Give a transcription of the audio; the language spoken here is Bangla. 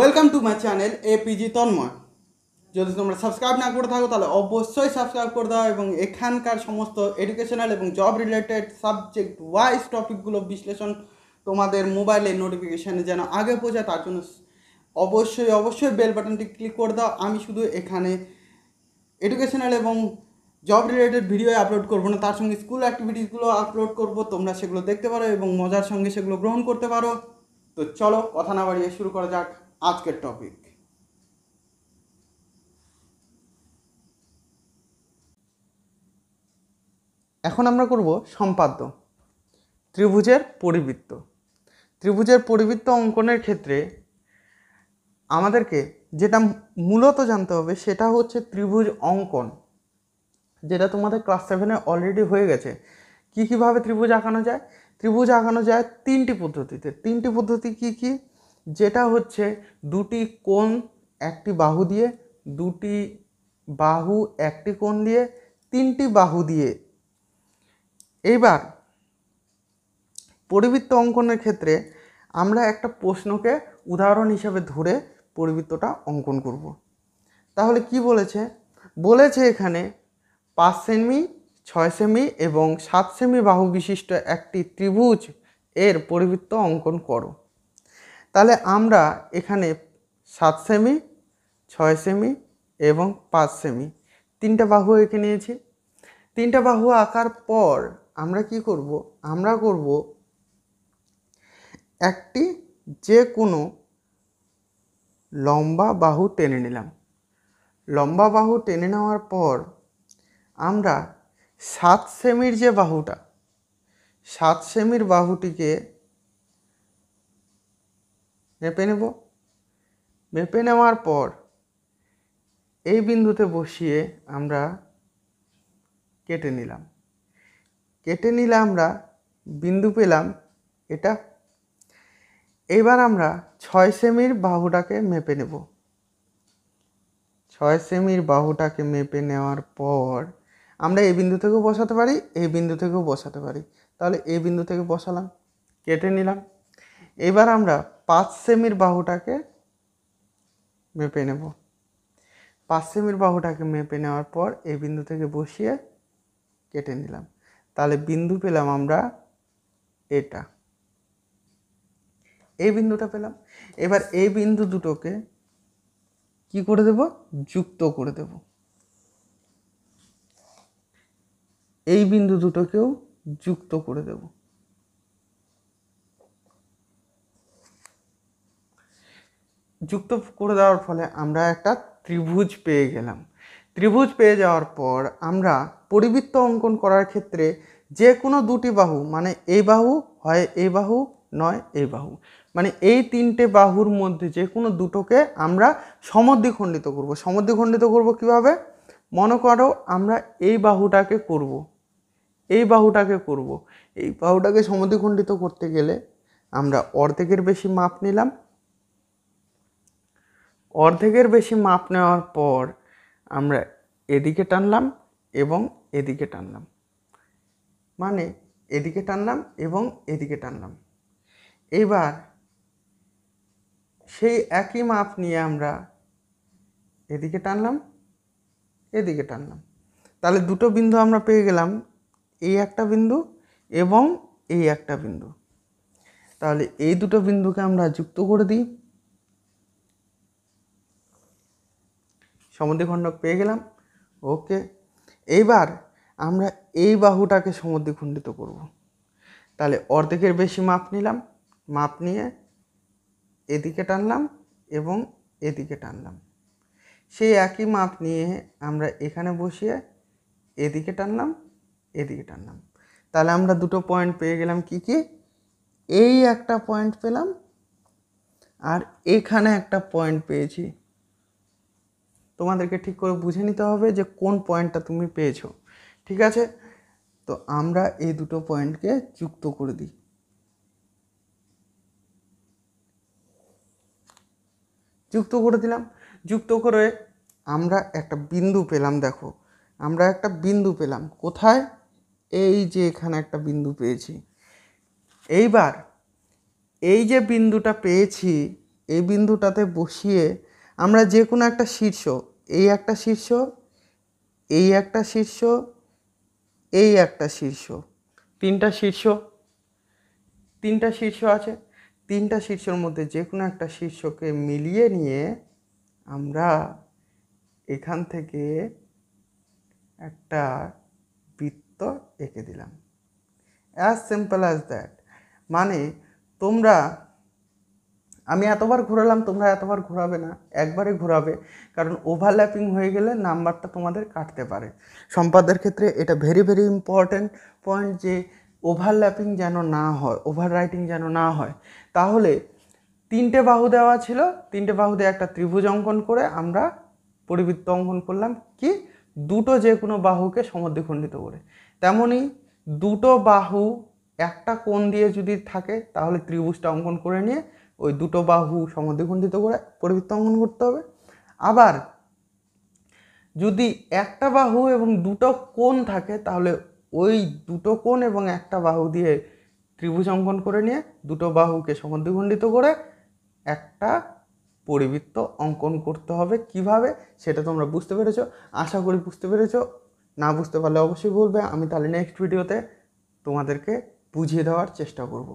ওয়েলকাম টু মাই চ্যানেল এ পিজি তন্ময় যদি তোমরা সাবস্ক্রাইব না করে থাকো তাহলে অবশ্যই সাবস্ক্রাইব করে দাও এবং এখানকার সমস্ত এডুকেশনাল এবং জব রিলেটেড সাবজেক্ট ওয়াইজ টপিকগুলো বিশ্লেষণ তোমাদের মোবাইলে নোটিফিকেশানে যেন আগে পৌঁছায় তার জন্য অবশ্যই অবশ্যই বেল বাটনটি ক্লিক করে দাও আমি শুধু এখানে এডুকেশনাল এবং জব রিলেটেড ভিডিও আপলোড করবো না তার সঙ্গে স্কুল অ্যাক্টিভিটিসগুলো আপলোড করব তোমরা সেগুলো দেখতে পারো এবং মজার সঙ্গে সেগুলো গ্রহণ করতে পারো তো চলো কথা না বাড়িয়ে শুরু করা যাক আজকের টপিক এখন আমরা করব সম্পাদ্য ত্রিভুজের পরিবৃত্ত ত্রিভুজের পরিবৃত্ত অঙ্কনের ক্ষেত্রে আমাদেরকে যেটা মূলত জানতে হবে সেটা হচ্ছে ত্রিভুজ অঙ্কন যেটা তোমাদের ক্লাস সেভেনে অলরেডি হয়ে গেছে কী কীভাবে ত্রিভুজ আঁকানো যায় ত্রিভুজ আঁকানো যায় তিনটি পদ্ধতিতে তিনটি পদ্ধতি কী কী যেটা হচ্ছে দুটি কোণ একটি বাহু দিয়ে দুটি বাহু একটি কোণ দিয়ে তিনটি বাহু দিয়ে এইবার পরিবৃত্ত অঙ্কনের ক্ষেত্রে আমরা একটা প্রশ্নকে উদাহরণ হিসাবে ধরে পরিবৃত্তটা অঙ্কন করব। তাহলে কি বলেছে বলেছে এখানে পাঁচ সেমি ছয় সেমি এবং সাত সেমি বাহু বিশিষ্ট একটি ত্রিভুজ এর পরিবৃত্ত অঙ্কন করো তাহলে আমরা এখানে সাত সেমি ছয় সেমি এবং পাঁচ সেমি তিনটা বাহু এঁকে নিয়েছি তিনটা বাহু আঁকার পর আমরা কি করব আমরা করব একটি যে কোনো লম্বা বাহু টেনে নিলাম লম্বা বাহু টেনে নেওয়ার পর আমরা সাত সেমির যে বাহুটা সাত সেমির বাহুটিকে মেপে নেব মেপে নেওয়ার পর এই বিন্দুতে বসিয়ে আমরা কেটে নিলাম কেটে নিলে আমরা বিন্দু পেলাম এটা এবার আমরা ছয় সেমির বাহুটাকে মেপে নেব ছয় সেমির বাহুটাকে মেপে নেওয়ার পর আমরা এই বিন্দু থেকেও বসাতে পারি এই বিন্দু থেকেও বসাতে পারি তাহলে এই বিন্দু থেকে বসালাম কেটে নিলাম এবার আমরা পাঁচ সেমির বাহুটাকে মেপে নেব পাঁচ সেমির বাহুটাকে মেপে নেওয়ার পর এই বিন্দু থেকে বসিয়ে কেটে নিলাম তাহলে বিন্দু পেলাম আমরা এটা এই বিন্দুটা পেলাম এবার এই বিন্দু দুটোকে কি করে দেব যুক্ত করে দেব এই বিন্দু দুটোকেও যুক্ত করে দেবো যুক্ত করে দেওয়ার ফলে আমরা একটা ত্রিভুজ পেয়ে গেলাম ত্রিভুজ পেয়ে যাওয়ার পর আমরা পরিবৃত্ত অঙ্কন করার ক্ষেত্রে যে কোনো দুটি বাহু মানে এই বাহু হয় এই বাহু নয় এই বাহু মানে এই তিনটে বাহুর মধ্যে যে কোনো দুটোকে আমরা সমদ্বিখণ্ডিত করব সমদ্বিখণ্ডিত করব কিভাবে মনে করো আমরা এই বাহুটাকে করব এই বাহুটাকে করব এই বাহুটাকে সমদ্বিখণ্ডিত করতে গেলে আমরা অর্ধেকের বেশি মাপ নিলাম অর্ধেকের বেশি মাপ নেওয়ার পর আমরা এদিকে টানলাম এবং এদিকে টানলাম মানে এদিকে টানলাম এবং এদিকে টানলাম এবার সেই একই মাপ নিয়ে আমরা এদিকে টানলাম এদিকে টানলাম তাহলে দুটো বিন্দু আমরা পেয়ে গেলাম এই একটা বিন্দু এবং এই একটা বিন্দু তাহলে এই দুটো বিন্দুকে আমরা যুক্ত করে দিই সমুদ্রখণ্ডক পেয়ে গেলাম ওকে এইবার আমরা এই বাহুটাকে সমুদ্রখণ্ডিত করব। তাহলে অর্ধেকের বেশি মাপ নিলাম মাপ নিয়ে এদিকে টানলাম এবং এদিকে টানলাম সেই একই মাপ নিয়ে আমরা এখানে বসিয়ে এদিকে টানলাম এদিকে টানলাম তাহলে আমরা দুটো পয়েন্ট পেয়ে গেলাম কি কি এই একটা পয়েন্ট পেলাম আর এখানে একটা পয়েন্ট পেয়েছি তোমাদেরকে ঠিক করে বুঝে নিতে হবে যে কোন পয়েন্টটা তুমি পেয়েছো ঠিক আছে তো আমরা এই দুটো পয়েন্টকে যুক্ত করে দিই যুক্ত করে দিলাম যুক্ত করে আমরা একটা বিন্দু পেলাম দেখো আমরা একটা বিন্দু পেলাম কোথায় এই যে এখানে একটা বিন্দু পেয়েছি এইবার এই যে বিন্দুটা পেয়েছি এই বিন্দুটাতে বসিয়ে আমরা যে কোনো একটা শীর্ষ এই একটা শীর্ষ এই একটা শীর্ষ এই একটা শীর্ষ তিনটা শীর্ষ তিনটা শীর্ষ আছে তিনটা শীর্ষর মধ্যে যে কোনো একটা শীর্ষকে মিলিয়ে নিয়ে আমরা এখান থেকে একটা বৃত্ত এঁকে দিলাম অ্যাজ সিম্পল অ্যাজ দ্যাট মানে তোমরা আমি এতবার ঘোরালাম তোমরা এতবার ঘোরাবে না একবারে ঘোরাবে কারণ ওভারল্যাপিং হয়ে গেলে নাম্বারটা তোমাদের কাটতে পারে সম্পাদের ক্ষেত্রে এটা ভেরি ভেরি ইম্পর্ট্যান্ট পয়েন্ট যে ওভারল্যাপিং যেন না হয় ওভার রাইটিং যেন না হয় তাহলে তিনটে বাহু দেওয়া ছিল তিনটে বাহু দিয়ে একটা ত্রিভুজ অঙ্কন করে আমরা পরিবৃত্ত অঙ্কন করলাম কি দুটো যে কোনো বাহুকে সমদ্বিখণ্ডিত করে তেমনই দুটো বাহু একটা কোণ দিয়ে যদি থাকে তাহলে ত্রিভুজটা অঙ্কন করে নিয়ে ওই দুটো বাহু সমদ্বিখণ্ডিত করে পরিবৃত্ত অঙ্কন করতে হবে আবার যদি একটা বাহু এবং দুটো কোণ থাকে তাহলে ওই দুটো কোণ এবং একটা বাহু দিয়ে ত্রিভুজ অঙ্কন করে নিয়ে দুটো বাহুকে সমদ্বিখণ্ডিত করে একটা পরিবৃত্ত অঙ্কন করতে হবে কিভাবে সেটা তোমরা বুঝতে পেরেছো আশা করি বুঝতে পেরেছো না বুঝতে পারলে অবশ্যই বলবে আমি তাহলে নেক্সট ভিডিওতে তোমাদেরকে বুঝিয়ে দেওয়ার চেষ্টা করব